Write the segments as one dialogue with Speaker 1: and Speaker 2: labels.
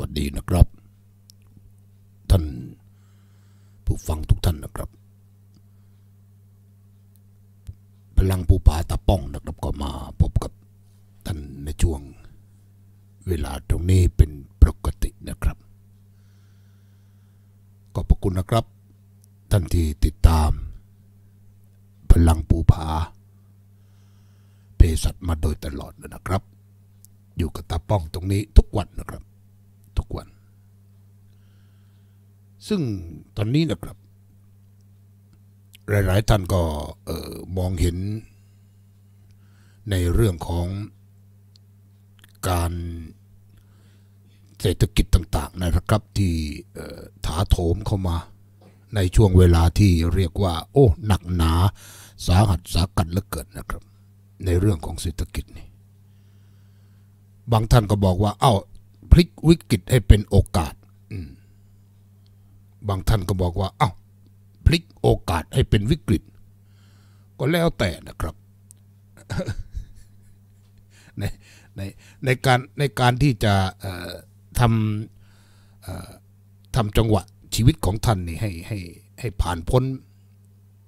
Speaker 1: วัสดีนะครับท่านผู้ฟังทุกท่านนะครับพลังปูปาตาป้องนะครับ ก็มาพบกับ ท่านในช่วงเวลาตรงนี้เป็นปกตินะครับขอบระคุณนะครับ ท่านที่ติดตามพลังปูผาเพศัตมาโดยตลอดนะครับ อยู่กับตาป้องตรงนี้ทุกวันนะครับกวันซึ่งตอนนี้นะครับ หลายๆ ท่านก็ออมองเห็นในเรื่องของการเศรษฐกิจต่าง ๆ นะครับที่ถาโถมเข้ามาในช่วงเวลาที่เรียกว่าโอ้หนักหนาสาหัสสากันเหลือเกินนะครับในเรื่องของเศรษฐกิจนี่บางท่านก็บอกว่าเอา้าพลิกวิกฤตให้เป็นโอกาสบางท่านก็บอกว่า เอา้า พลิกโอกาสให้เป็นวิกฤต ก็แล้วแต่นะครับในในในการในการที่จะทำทำจังหวะชีวิตของท่านนี่ให้ให้ให้ผ่านพ้น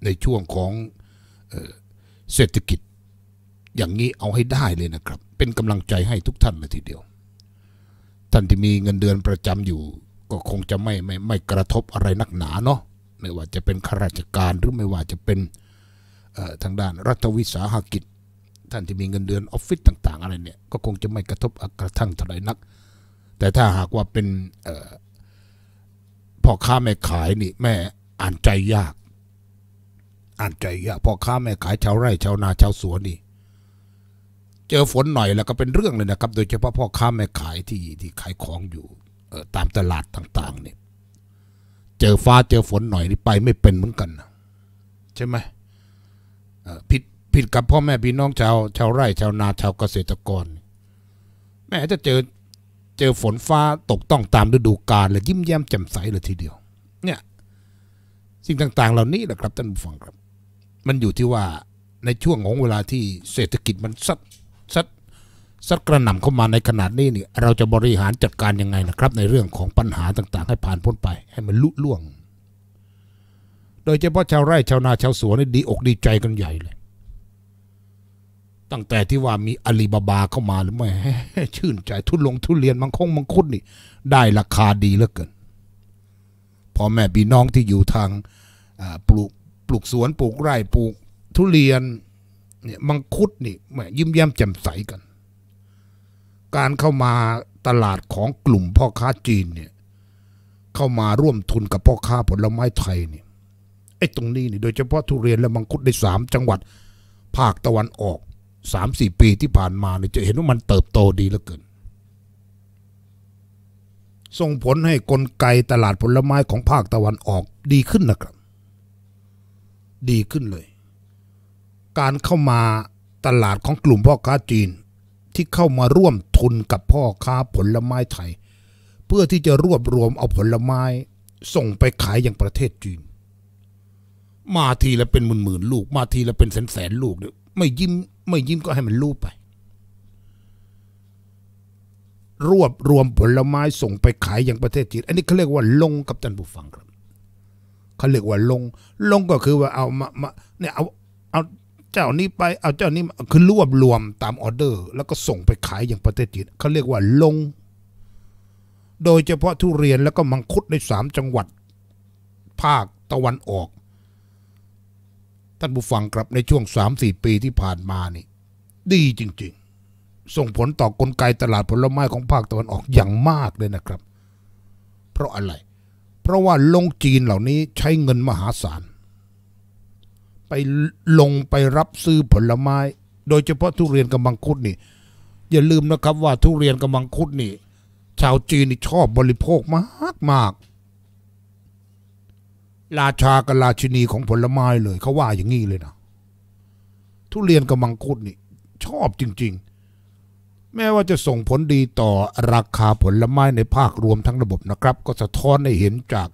Speaker 1: ในช่วงของเศรษฐกิจอย่างนี้เอาให้ได้เลยนะครับ เป็นกำลังใจให้ทุกท่านเลยทีเดียวท่านที่มีเงินเดือนประจำอยู่ ก็คงจะไม่ไม่ไม่กระทบอะไรนักหนาเนาะไม่ว่าจะเป็นข้าราชการหรือไม่ว่าจะเป็นทางด้านรัฐวิสาหกิจ ท่านที่มีเงินเดือนออฟฟิศต่างๆ อะไรเนี่ยก็คงจะไม่กระทบกระทั่งเท่าไรนักแต่ถ้าหากว่าเป็นพ่อค้าแม่ขายนี่แม่อ่านใจยากอ่านใจยากพ่อค้าแม่ขายชาวไร่ชาวนาชาวสวนนี่เจอฝนหน่อยแล้วก็เป็นเรื่องเลยนะครับ โดยเฉพาะพ่อค้าแม่ขายที่ที่ขายของอยู่ตามตลาดต่างๆเนี่ยเจอฟ้าเจอฝนหน่อยนี่ไปไม่เป็นเหมือนกันใช่ไหมผิดผิดกับพ่อแม่พี่น้องชาวชาวไร่ ชาวนาชาวเกษตรกร แม่จะเจอเจอฝนฟ้าตกต้องตามฤดูกาลเลยยิ้มแย้มแจ่มใสเลยทีเดียวเนี่ยสิ่งต่างๆ เหล่านี้แหละครับท่านผู้ฟังครับ มันอยู่ที่ว่าในช่วงของเวลาที่เศรษฐกิจมันซัดซัดซัดกระหน่ำเข้ามาในขนาดนี้นี่เราจะบริหารจัดการยังไงนะครับ ในเรื่องของปัญหาต่างๆ ให้ผ่านพ้นไปให้มันลุล่วง โดยเฉพาะชาวไร่ชาวนาชาวสวนนี่ดีอกดีใจกันใหญ่เลย ตั้งแต่ที่ว่ามีอาลีบาบาเข้ามาหรือไม่ชื่นใจทุนลง ทุเรียนมังคงมังคุดนี่ได้ราคาดีเหลือเกินพอแม่พี่น้องที่อยู่ทางปลูกปลูกสวนปลูกไร่ปลูกทุเรียนเนี่ยมังคุดนี่แหมยิ้มแย้มแจ่มใสกัน การเข้ามาตลาดของกลุ่มพ่อค้าจีนเนี่ยเข้ามาร่วมทุนกับพ่อค้าผลไม้ไทยเนี่ยไอ้ตรงนี้นี่โดยเฉพาะทุเรียนและมังคุดในสามจังหวัดภาคตะวันออกสามสี่ปีที่ผ่านมาเนี่ยจะเห็นว่ามันเติบโตดีเหลือเกิน ส่งผลให้กลไกตลาดผลไม้ของภาคตะวันออกดีขึ้นนะครับ ดีขึ้นเลยการเข้ามาตลาดของกลุ่มพ่อค้าจีนที่เข้ามาร่วมทุนกับพ่อค้าผลไม้ไทย เพื่อที่จะรวบรวมเอาผลไม้ส่งไปขายอย่างประเทศจีนมาทีละเป็นหมื่นหมื่นลูก มาทีละเป็นแสนแสนลูกเนี่ยไม่ยิ้มไม่ยิ้มก็ให้มันลูบไป รวบรวมผลไม้ส่งไปขายอย่างประเทศจีน อันนี้เขาเรียกว่าลงกับท่านผู้ฟังครับเขาเรียกว่าลงลงก็คือว่าเอามาเนี่ยเอาเจ้านี้ไป เอาเจ้านี้คือรวบรวมตามออเดอร์ แล้วก็ส่งไปขายอย่างประเทศจีนเขาเรียกว่าลง โดยเฉพาะทุเรียนแล้วก็มังคุดในสามจังหวัด ภาคตะวันออก ท่านผู้ฟังครับในช่วงสามสี่ปีที่ผ่านมานี่ ดีจริง ๆ ส่งผลต่อกลไกตลาดผลไม้ของภาคตะวันออกอย่างมากเลยนะครับ เพราะอะไร เพราะว่าลงจีนเหล่านี้ใช้เงินมหาศาลไปลงไปรับซื้อผลไม้ โดยเฉพาะทุเรียนกับมังคุดนี่ อย่าลืมนะครับว่าทุเรียนกับมังคุดนี่ ชาวจีนนี่ชอบบริโภคมากมากราชากับราชินีของผลไม้เลยเขาว่าอย่างนี้เลยนะทุเรียนกับมังคุดนี่ ชอบจริง ๆ แม้ว่าจะส่งผลดีต่อราคาผลไม้ในภาครวมทั้งระบบนะครับ ก็สะท้อนให้เห็นจาก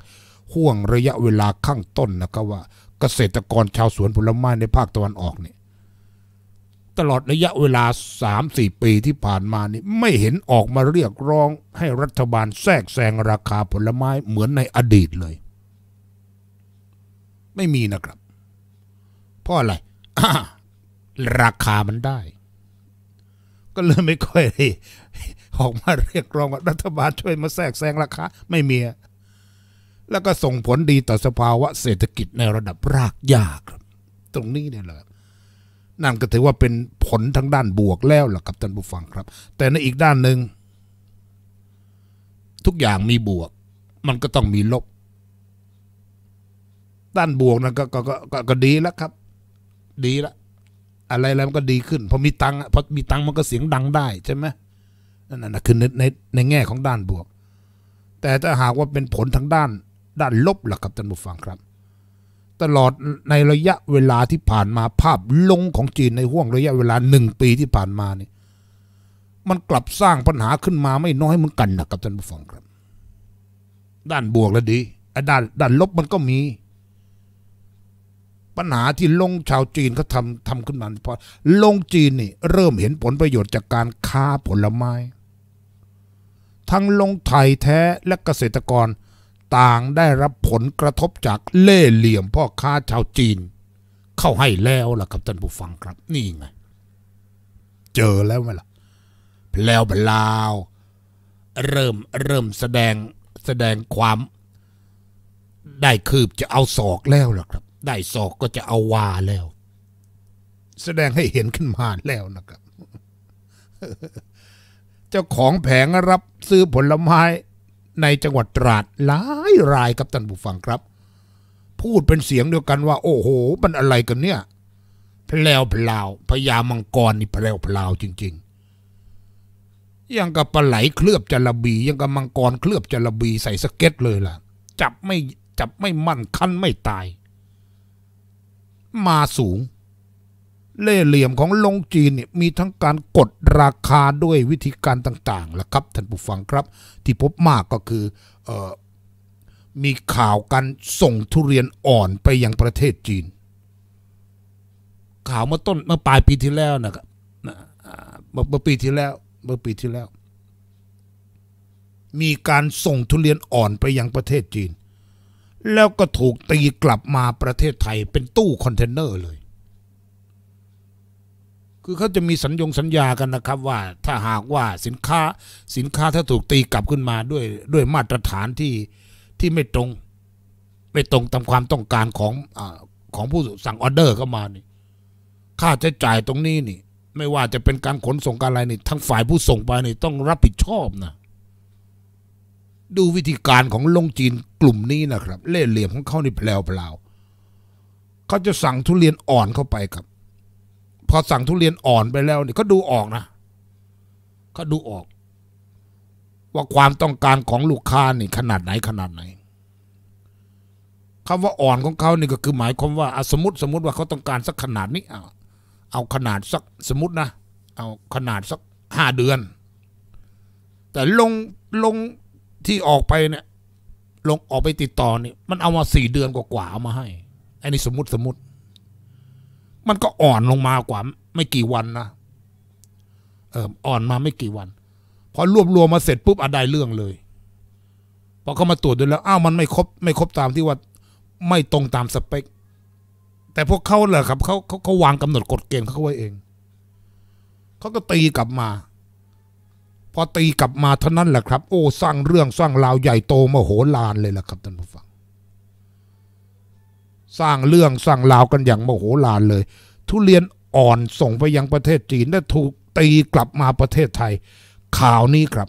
Speaker 1: ห่วงระยะเวลาข้างต้นนะครับว่าเกษตรกรชาวสวนผลไม้ในภาคตะวันออกเนี่ยตลอดระยะเวลา3-4ปีที่ผ่านมานี่ไม่เห็นออกมาเรียกร้องให้รัฐบาลแทรกแซงราคาผลไม้เหมือนในอดีตเลย ไม่มีนะครับเพราะอะไรราคามันได้ ก็เลยไม่ค่อย ออกมาเรียกร้องว่ารัฐบาลช่วยมาแทรกแซงราคาไม่มีแล้วก็ส่งผลดีต่อสภาวะเศรษฐกิจในระดับรากยากครับตรงนี้เนี่ยแหละนั่นก็ถือว่าเป็นผลทางด้านบวกแล้วล่ะครับท่านผู้ฟังครับ แต่ในอีกด้านหนึ่งทุกอย่างมีบวก มันก็ต้องมีลบ ด้านบวกนั่นก็ก็ก็ก็ดีแล้วครับ ดีละอะไรแล้วมันก็ดีขึ้นพอมีตังพอมีตังมันก็เสียงดังได้ ใช่ไหมนั่นน่ะคือในในในแง่ของด้านบวก แต่ถ้าหากว่าเป็นผลทางด้านด้านลบล่ะครับท่านผู้ฟังครับตลอดในระยะเวลาที่ผ่านมาภาพลงของจีนในห่วงระยะเวลาหนึ่งปีที่ผ่านมานี่มันกลับสร้างปัญหาขึ้นมาไม่น้อยเหมือนกันนะครับท่านผู้ฟังครับด้านบวกและดีด้านด้านลบมันก็มี ปัญหาที่ลงชาวจีนเขาทำทำขึ้นมาเพราะลงจีนนี่เริ่มเห็นผลประโยชน์จากการค้าผลไม้ ทั้งลงไทยแท้และเกษตรกรต่างได้รับผลกระทบจากเล่เหลี่ยมพ่อค้าชาวจีน เข้าให้แล้วล่ะครับท่านผู้ฟังครับ นี่ไงเจอแล้วไหมล่ะแล้วปลาวเริ่มเริ่มแสดงแสดงความ ได้คืบจะเอาศอกแล้วล่ะครับ ได้ศอกก็จะเอาวาแล้ว แสดงให้เห็นขึ้นมาแล้วนะครับ เจ้าของแผงรับ ซื้อผลไม้ในจังหวัดตราดหลายรายครับท่านผู้ฟังครับ พูดเป็นเสียงเดียวกันว่า โอ้โห มันอะไรกันเนี่ยแพลวพลาวพญามังกรนี่แพลวพลาวจริงๆ ยังกับปลาไหลเคลือบจระบียังกับมังกรเคลือบจระบีใส่สเก็ตเลยล่ะ จับไม่จับไม่มั่นคันไม่ตาย มาสูงเล่เหลี่ยมของลงจีนเนี่ยมีทั้งการกดราคาด้วยวิธีการต่างๆล่ะครับท่านผู้ฟังครับ ที่พบมากก็คือออมีข่าวการส่งทุเรียนอ่อนไปยังประเทศจีน ข่าวเมื่อต้นเมื่อปลายปีที่แล้วนะครับเมื่อปีที่แล้วเมื่อปีที่แล้ว มีการส่งทุเรียนอ่อนไปยังประเทศจีน แล้วก็ถูกตีกลับมาประเทศไทยเป็นตู้คอนเทนเนอร์เลยคือเขาจะมีสัญญงสัญญากันนะครับ ว่าถ้าหากว่าสินค้าสินค้าถ้าถูกตีกลับขึ้นมาด้วยด้วยมาตรฐานที่ที่ไม่ตรง ไม่ตรงตามความต้องการของอของผู้สั่งออเดอร์เข้ามานี่ ค่าใช้จ่ายตรงนี้นี่ ไม่ว่าจะเป็นการขนส่งการอะไรนี่ทั้งฝ่ายผู้ส่งไปนี่ต้องรับผิดชอบนะ ดูวิธีการของลงจีนกลุ่มนี้นะครับ เล่ห์เหลี่ยมของเขานี่แผลว่าเขาจะสั่งทุเรียนอ่อนเข้าไปครับพอสั่งทุเรียนอ่อนไปแล้วเนี่ยก็ดูออกนะก็ดูออก ว่าความต้องการของลูกค้านี่ขนาดไหนขนาดไหนคำว่าอ่อนของเขานี่ก็คือหมายความว่าสมมติสมมติว่าเขาต้องการสักขนาดนี้เอาเอาขนาดสักสมมตินะ เอาขนาดสักห้าเดือน แต่ลงลงที่ออกไปเนี่ยลงออกไปติดต่อเนี่ยมันเอามาสี่เดือนกว่าๆเอามาให้อันนี้สมมติสมมติมันก็อ่อนลงมากว่าไม่กี่วันนะเอออ่อนมาไม่กี่วันพอรวบรวมมาเสร็จปุ๊บอะได้เรื่องเลยพอเขามาตรวจดูแล้วอ้าวมันไม่ครบไม่ครบตามที่ว่า ไม่ตรงตามสเปคแต่พวกเขาเหรอครับเขาเขาเขาวางกำหนดกฎเกณฑ์เขาไว้เองเขาก็ตีกลับมาพอตีกลับมาเท่านั้นแหละครับ โอ้ สร้างเรื่องสร้างราวใหญ่โต มโหฬารเลยล่ะครับท่านผู้ฟังสร้างเรื่องสร้างราวกันอย่างโมโหลานเลย ทุเรียนอ่อนส่งไปยังประเทศจีนและถูกตีกลับมาประเทศไทย ข่าวนี้ครับ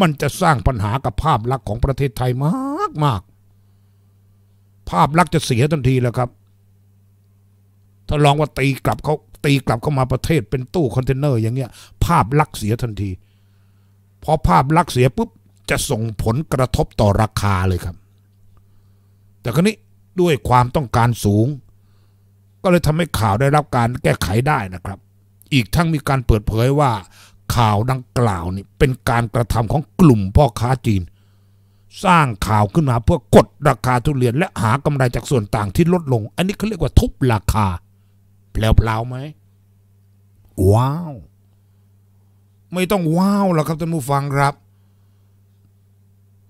Speaker 1: มันจะสร้างปัญหากับภาพลักษณ์ของประเทศไทยมากมากภาพลักษณ์จะเสียทันทีแล้วครับ ถ้าลองว่าตีกลับเขาตีกลับเข้ามาประเทศเป็นตู้คอนเทนเนอร์อย่างเงี้ยภาพลักษณ์เสียทันทีพอภาพลักษณ์เสียปุ๊บ จะส่งผลกระทบต่อราคาเลยครับ แต่ครั้นี้ด้วยความต้องการสูง ก็เลยทำให้ข่าวได้รับการแก้ไขได้นะครับ อีกทั้งมีการเปิดเผยว่า ข่าวดังกล่าวนี่เป็นการกระทำของกลุ่มพ่อค้าจีน สร้างข่าวขึ้นมาเพื่อกดราคาทุเรียนและหากำไรจากส่วนต่างที่ลดลง อันนี้เขาเรียกว่าทุบราคา แปลวๆไหมว้าว ไม่ต้องว้าวหรอกครับท่านผู้ฟังครับ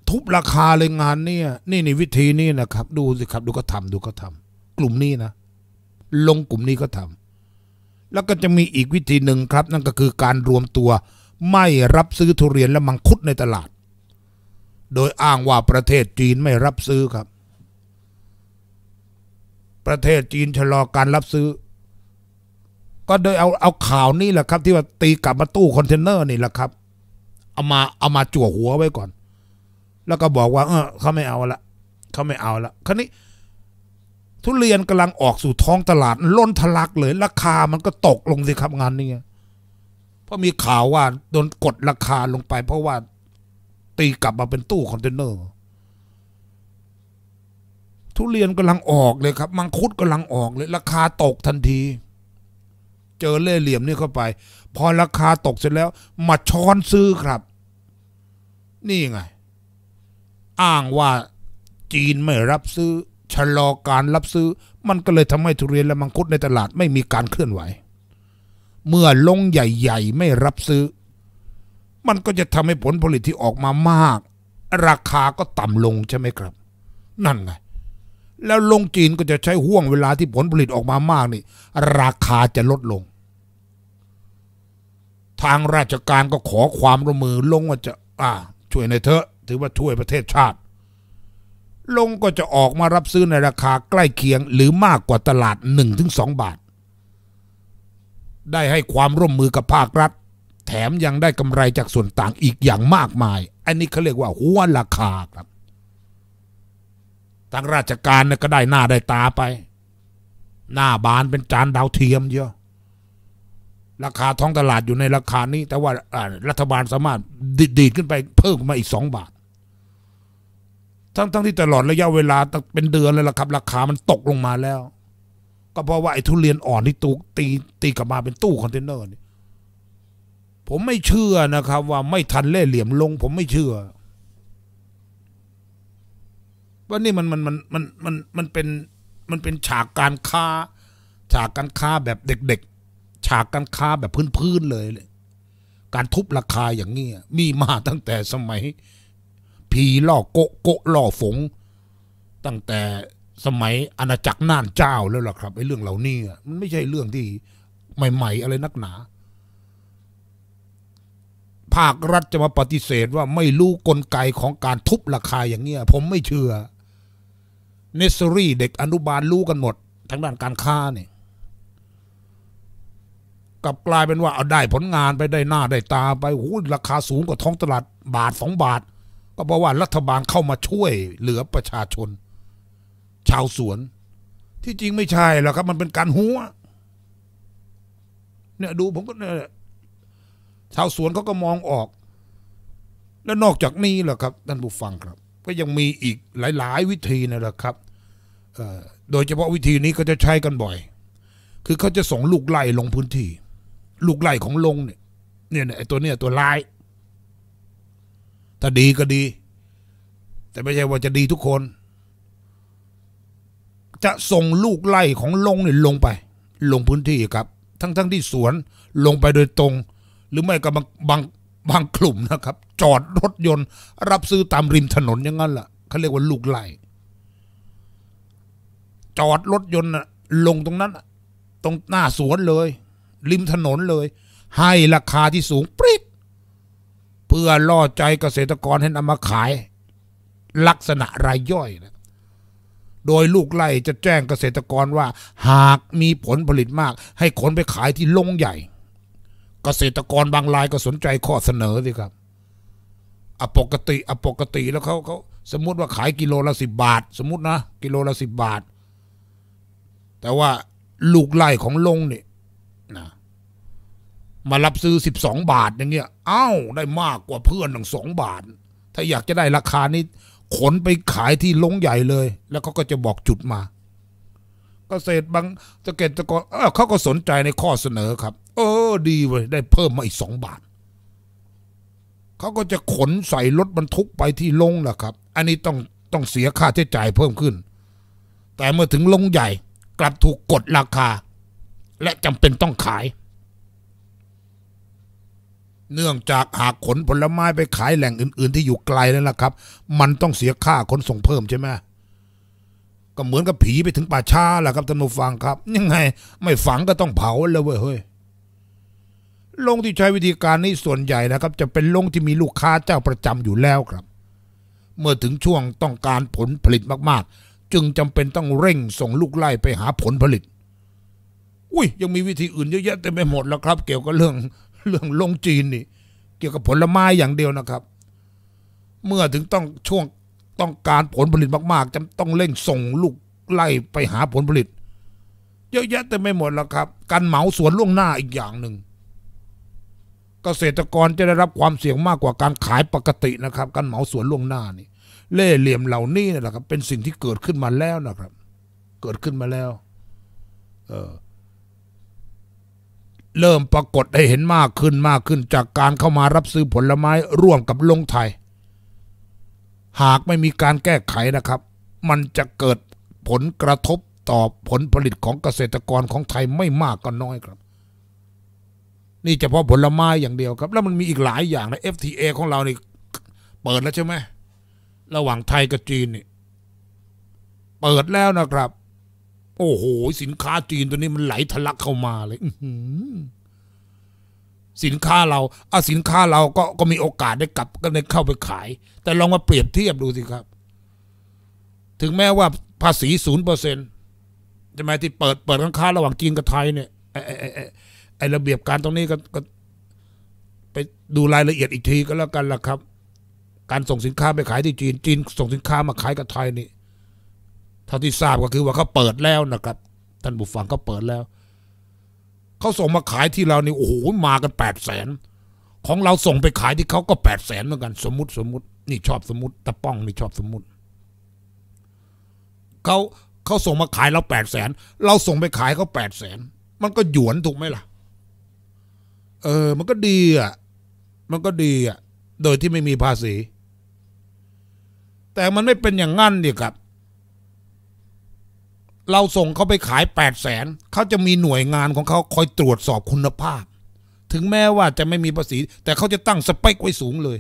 Speaker 1: ทุบราคาเลยงานเนี่ยนี่นี่วิธีนี่นะครับ ดูสิครับ ดูก็ทำดูก็ทำ กลุ่มนี้นะ ลงกลุ่มนี้ก็ทำ แล้วก็จะมีอีกวิธีหนึ่งครับ นั่นก็คือการรวมตัว ไม่รับซื้อทุเรียนและมังคุดในตลาด โดยอ้างว่าประเทศจีนไม่รับซื้อครับ ประเทศจีนชะลอการรับซื้อ ก็โดยเอาเอาข่าวนี้แหละครับ ที่ว่าตีกลับมาตู้คอนเทนเนอร์นี่แหละครับเอามาเอามาจั่วหัวไว้ก่อนแล้วก็บอกว่า เออเขาไม่เอาละ เขาไม่เอาละ คราวนี้ ทุเรียนกำลังออกสู่ท้องตลาด ล้นทะลักเลย ราคา มันก็ตกลงสิครับงานนี้เพราะมีข่าวว่าโดนกดราคาลงไปเพราะว่า ตีกลับมาเป็นตู้คอนเทนเนอร์ ทุเรียนกำลังออกเลยครับมังคุดกำลังออกเลย ราคาตกทันที เจอเล่เหลี่ยมนี่เข้าไปพอราคาตกเสร็จแล้ว มาช้อนซื้อครับ นี่ไงอ้างว่าจีนไม่รับซื้อชะลอการรับซื้อ มันก็เลยทำให้ทุเรียนและมังคุดในตลาดไม่มีการเคลื่อนไหว เมื่อลงใหญ่ๆไม่รับซื้อ มันก็จะทำให้ผลผลิตที่ออกมามาก ราคาก็ต่ำลงใช่ไหมครับ นั่นไงแล้วลงจีนก็จะใช้ห่วงเวลาที่ผลผลิตออกมามากนี่ ราคาจะลดลง ทางราชการก็ขอความร่วมมือลงว่าจะอ่าช่วยในเถอะถือว่าช่วยประเทศชาติ ลงก็จะออกมารับซื้อในราคาใกล้เคียงหรือมากกว่าตลาด 1-2 บาท ได้ให้ความร่วมมือกับภาครัฐ แถมยังได้กำไรจากส่วนต่างอีกอย่างมากมาย อันนี้เขาเรียกว่าหัวราคาครับทางราชการก็ได้หน้าได้ตาไป หน้าบานเป็นจานดาวเทียมเยอะ ราคาท้องตลาดอยู่ในราคานี้แต่ว่ารัฐบาลสามารถดีดขึ้นไป เพิ่มมาอีกสองบาททั้งทที่ตลอดระยะเวลาเป็นเดือนเลยละครับ ราคามันตกลงมาแล้ว ก็เพราะว่าไอ้ทุเรียนอ่อนที่ตูตีตีกลับมาเป็นตู้คอนเทนเนอร์นี่ผมไม่เชื่อนะครับ ว่าไม่ทันเล่เหลี่ยมลง ผมไม่เชื่อว่านี่มันมันมันมันมันมันเป็น มันเป็นฉากการค้าฉากการค้า แบบเด็กๆ ฉากการค้าแบบพื้นๆเลยเลยการทุบราคาอย่างเงี้ยมีมาตั้งแต่สมัยผีล่อโกะโกะล่อฝงตั้งแต่สมัยอาณาจักรน่านเจ้าแล้วล่ะครับไอ้เรื่องเหล่านี้มันไม่ใช่เรื่องที่ใหม่ๆ อะไรนักหนา ภาครัฐจะมาปฏิเสธว่าไม่รู้กลไกของการทุบราคาอย่างเงี้ยผมไม่เชื่อเนสซอรี่เด็กอนุบาล รู้กันหมดทางด้านการค้าเนี่ย กลับกลายเป็นว่า เอาได้ผลงานไปได้หน้าได้ตาไปหูราคาสูงกว่าท้องตลาดบาทสองบาทก็เพราะว่ารัฐบาลเข้ามาช่วยเหลือประชาชน ชาวสวนที่จริงไม่ใช่หรอกครับ มันเป็นการหัวเนี่ยดูผมก็เนี่ยชาวสวนเขาก็มองออก และนอกจากนี้แหละครับท่านผู้ฟังครับ ก็ยังมีอีกหลาย ๆ วิธีนะครับโดยเฉพาะวิธีนี้ก็จะใช้กันบ่อย คือเขาจะส่งลูกไล่ลงพื้นที่ ลูกไล่ของลงเนี่ยเนี่ยไอ้ตัวเนี่ยตัวไล่ถ้าดีก็ดี แต่ไม่ใช่ว่าจะดีทุกคน จะส่งลูกไล่ของลงเนี่ยลงไป ลงพื้นที่ครับ ทั้งๆทที่สวนลงไปโดยตรง หรือไม่ก็บางบางบางกลุ่มนะครับ จอดรถยนต์ รับซื้อตามริมถนนอย่างนั้นละ่ะเขาเรียกว่าลูกไล่จอดรถยนต์ลงตรงนั้นตรงหน้าสวนเลยริมถนนเลย ให้ราคาที่สูงปพื่อล่อใจเกษตรกรให้นำมาขาย ลักษณะรายย่อยนะ โดยลูกไล่จะแจ้งเกษตรกรว่าหากมีผลผลิตมาก ให้ขนไปขายที่ลงใหญ่ เกษตรกรบางรายก็สนใจข้อเสนอสิครับ อปกติอปกติแล้วเขาเขาสมมติว่าขายกิโลละสิบบาท สมมตินะกิโลละสิบบาท แต่ว่าลูกไล่ของลงเนี่ยมารับซื้อ 12 บาทอย่างเงี้ยเอ้าได้มากกว่าเพื่อนตั้งสองบาท ถ้าอยากจะได้ราคานี้ขนไปขายที่ลงใหญ่เลย แล้วเขาก็จะบอกจุดมาเกษตรบางสเกตตะกอนเขาก็สนใจในข้อเสนอครับ เออ ดีเว้ยได้เพิ่มมาอีกสองบาท เขาก็จะขนใส่รถบรรทุกไปที่ลงแหละครับ อันนี้ต้องต้องเสียค่าใช้จ่ายเพิ่มขึ้น แต่เมื่อถึงลงใหญ่กลับถูกกดราคา และจำเป็นต้องขายเนื่องจากหากขนผลไม้ไปขายแหล่งอื่นๆ ที่อยู่ไกลนั่นแหละครับ มันต้องเสียค่าขนส่งเพิ่มใช่ไหมก็เหมือนกับผีไปถึงป่าช้าแหละครับท่านผู้ฟังครับ ยังไง ไม่ฝังก็ต้องเผาแล้วเว้ยเฮ้ยลงที่ใช้วิธีการนี้ส่วนใหญ่นะครับ จะเป็นลงที่มีลูกค้าเจ้าประจำอยู่แล้วครับ เมื่อถึงช่วงต้องการผลผลิตมาก ๆ จึงจำเป็นต้องเร่งส่งลูกไล่ไปหาผลผลิต อุ้ย ยังมีวิธีอื่นเยอะแยะเต็มไปหมดแล้วครับ เกี่ยวกับเรื่องเรื่องลงจีนนี่ เกี่ยวกับผลไม้อย่างเดียวนะครับ เมื่อถึงต้องช่วงต้องการผลผลิตมาก ๆจำต้องเร่งส่งลูกไล่ไปหาผลผลิตเยอะแยะแต่ไม่หมดแล้วครับ การเหมาสวนล่วงหน้าอีกอย่างหนึ่งเกษตรกรจะได้รับความเสี่ยงมากกว่าการขายปกตินะครับ การเหมาสวนล่วงหน้านี่เล่เหลี่ยมเหล่านี้นะครับ เป็นสิ่งที่เกิดขึ้นมาแล้วนะครับ เกิดขึ้นมาแล้ว เออเริ่มปรากฏให้เห็นมากขึ้นมากขึ้น จากการเข้ามารับซื้อผลไม้ร่วมกับลงไทย หากไม่มีการแก้ไขนะครับ มันจะเกิดผลกระทบต่อผลผลิตของเกษตรกรของไทยไม่มากก็น้อยครับ นี่เฉพาะผลไม้อย่างเดียวครับ แล้วมันมีอีกหลายอย่างนะ FTA ของเรานี่เปิดแล้วใช่ไหมระหว่างไทยกับจีนนี่ เปิดแล้วนะครับโอ้โหสินค้าจีนตัวนี้มันไหลทะลักเข้ามาเลยสินค้าเราอาสินค้าเราก็ก็มีโอกาสได้กลับ ก็ได้เข้าไปขาย แต่ลองมาเปรียบเทียบดูสิครับ ถึงแม้ว่า ภาษีศูนย์เปอร์เซ็นต์จะไหมที่เปิดเปิดการค้า ระหว่างจีนกับไทยเนี่ยไอ้ไอ้ไอ้ระเบียบการตรงนี้ก็ก็ ไปดูรายละเอียดอีกทีก็แล้วกันล่ะครับ การส่งสินค้าไปขายที่จีน จีน ส่งสินค้ามาขายกับไทยนี่ท่าที่ทราบก็คือว่าเขาเปิดแล้วนะครับท่านบุฟังเขาเปิดแล้วเขาส่งมาขายที่เรานี่โอ้โหมากันแปดแสนของเราส่งไปขายที่เขาก็แปดแสนเหมือนกัน สมมติสมมตินี่ชอบสมมติตะป้อง นี่ชอบสมมติเขาเขาส่งมาขายเราแปดแสนเราส่งไปขายเขาแปดแสนมันก็หยวนถูกไหมล่ะเออ มันก็ดีอ่ะมันก็ดีอ่ะ โดยที่ไม่มีภาษี แต่มันไม่เป็นอย่างนั้นดิครับเราส่งเขาไปขายแปดแสน เขาจะมีหน่วยงานของเขาคอยตรวจสอบคุณภาพ ถึงแม้ว่าจะไม่มีภาษี แต่เขาจะตั้งสเปคไว้สูงเลย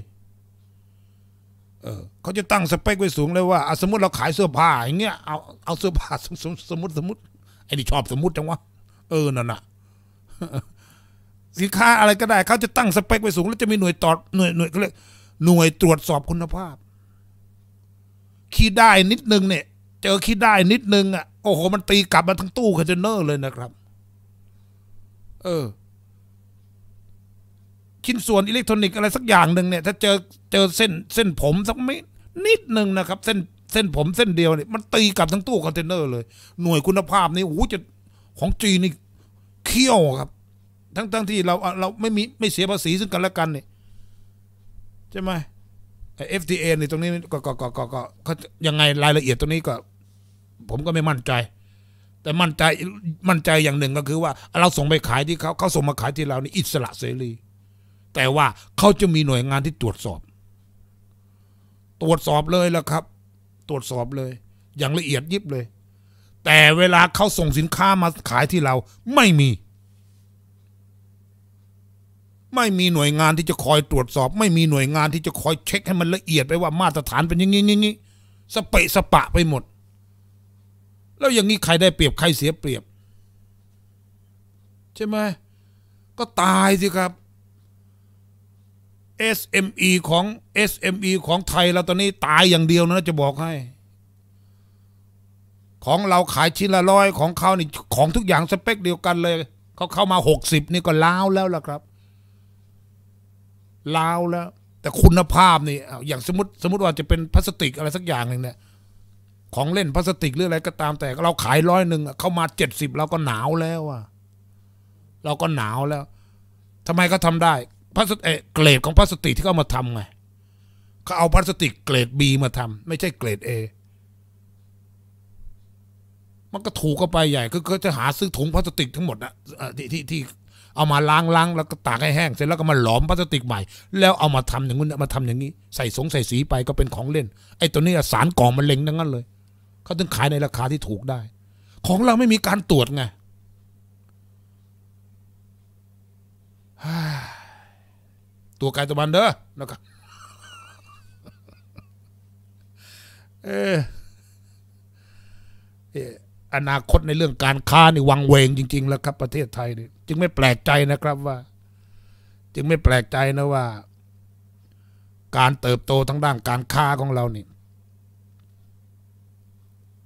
Speaker 1: เออเขาจะตั้งสเปคไว้สูงเลย ว่า สมมติเราขายเสื้อผ้าอย่างเงี้ย เอา เอาเสื้อผ้าสมมติสมมติสมมติไอ้นี่ชอบสมมติจังวะเออ นั่นน่ะสินค้าอะไรก็ได้เขาจะตั้งสเปคไว้สูงแล้วจะมีหน่วยตอดหน่วยหน่วยเขาเรียกหน่วยตรวจสอบคุณภาพคีดได้นิดนึงเนี่ยเจอคิดได้นิดนึงอ่ะโอ้โหมันตีกลับมาทั้งตู้คอนเทนเนอร์เลยนะครับ เออชิ้นส่วนอิเล็กทรอนิกส์อะไรสักอย่างหนึ่งเนี่ยถ้าเจอเจอเส้นเส้นผม สักม่นิดนึงนะครับ เส้นเส้นผมเส้นเดียวเนี่ยมันตีกลับ ทั้งตู้คอนเทนเนอร์เลย หน่วยคุณภาพนี่โอ้จะของจีนนี่เขี้ยวครับ ทั้งทั้งที่เราเราไม่มีไม่เสียภาษีซึ่งกันและกันเนี่ยใช่ไหม FTA ในตรงนี้ ก็ก็ก็ก็ยังไงรายละเอียดตรงนี้ก็ผมก็ไม่มั่นใจ แต่มั่นใจ มั่นใจอย่างหนึ่งก็คือ ว่าเราส่งไปขายที่เขาเขาส่งมาขายที่เรา นี่อิสระเสรี แต่ว่าเขาจะมีหน่วยงานที่ตรวจสอบ ตรวจสอบเลยละครับ ตรวจสอบเลย อย่างละเอียดยิบเลย แต่เวลาเขาส่งสินค้ามาขายที่เรา ไม่มี ไม่มีหน่วยงานที่จะคอยตรวจสอบ ไม่มีหน่วยงานที่จะคอยเช็คให้มันละเอียดไปว่ามาตรฐานเป็นอย่างนี้ยงนี้สเปะสปะไปหมดแล้วอย่างนี้ ใครได้เปรียบ ใครเสียเปรียบ ใช่ไหมก็ตายสิครับ SME ของ SME ของไทยเราตอนนี้ตายอย่างเดียวนะจะบอกให้ ของเราขายชิ้นละร้อยของเขานี่ของทุกอย่างสเปค เดียวกันเลยเขาเข้ามาหกสิบนี่ก็ล้าวแล้วล่ะครับล้าวแล้ว แต่คุณภาพนี่อย่างสมมติสมมติว่าจะเป็นพลาสติกอะไรสักอย่างหนึ่งเนี่ยของเล่นพลาสติกหรืออะไรก็ตามแต่เราขายร้อยหนึ่งเข้ามาเจ็ดสิบเราก็หนาวแล้วอะเราก็หนาวแล้ว ทำไมเขาทาได้พลาสติกเกรดของพลาสติก ที่เขามาทำไงเขาเอาพลาสติกเกรดบีมาทำ ไม่ใช่เกรดเอมันก็ถูกเข้าไปใหญ่ก็จะหาซื้อถุงพลาสติกทั้งหมดนะที่ที่ที่ เอามาล้างล้างแล้วก็ตากให้แห้งเสร็จแล้วก็มาหลอมพลาสติกใหม่ แล้วเอามาทำอย่างนู้นมาทำอย่างนี้ ใส่สงใส่สีไปก็เป็นของเล่นไอ้ตัวนี้สารก่อมะเร็งทั้งนั้นเลยเขาถึงขายในราคาที่ถูกได้ ของเราไม่มีการตรวจไงตัวกายตะวันเด้อนะครับเอออนาคตในเรื่องการค้านี่วังเวงจริงๆ แล้วครับ ประเทศไทยนี่จึงไม่แปลกใจนะครับว่า จึงไม่แปลกใจนะว่า การเติบโตทางด้านการค้าของเราเนี่ย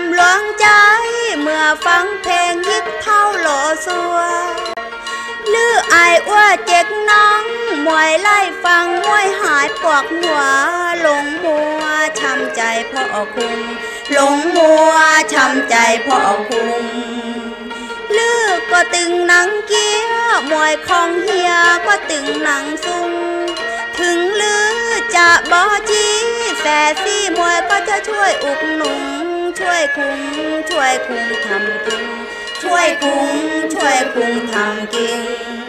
Speaker 1: ำหลวงใจเมื่อฟังเพลงยิบเท่าโหลสัวลือไออ้วเจ็กน้องมวยไล่ฟังมวยหายปวกหัว หลงมัวช้ำใจพ่อคุมหลงมัวช้ำใจพ่อคุมลือก็ตึงหนังเกี้ยมวยคองเฮียก็ตึงหนังซุ้มถึงลือจะบอจีแ่ซี่มวยก็จะช่วยอุกหนุ่ม吹孔，吹孔，弹琴，吹孔，吹孔，弹琴。